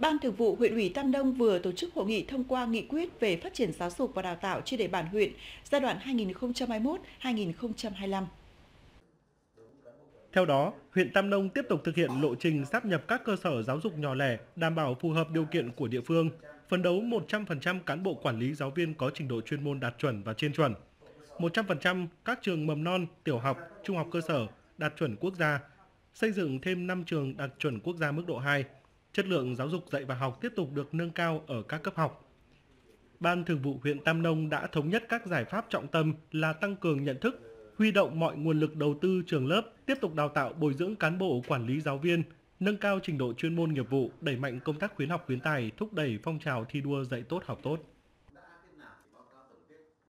Ban Thường vụ huyện ủy Tam Đông vừa tổ chức hội nghị thông qua nghị quyết về phát triển giáo dục và đào tạo trên địa bàn huyện giai đoạn 2021-2025. Theo đó, huyện Tam Đông tiếp tục thực hiện lộ trình sáp nhập các cơ sở giáo dục nhỏ lẻ đảm bảo phù hợp điều kiện của địa phương, phấn đấu 100% cán bộ quản lý giáo viên có trình độ chuyên môn đạt chuẩn và trên chuẩn, 100% các trường mầm non, tiểu học, trung học cơ sở đạt chuẩn quốc gia, xây dựng thêm 5 trường đạt chuẩn quốc gia mức độ 2, chất lượng giáo dục dạy và học tiếp tục được nâng cao ở các cấp học. Ban Thường vụ huyện Tam Nông đã thống nhất các giải pháp trọng tâm là tăng cường nhận thức, huy động mọi nguồn lực đầu tư trường lớp, tiếp tục đào tạo bồi dưỡng cán bộ quản lý giáo viên, nâng cao trình độ chuyên môn nghiệp vụ, đẩy mạnh công tác khuyến học khuyến tài, thúc đẩy phong trào thi đua dạy tốt học tốt.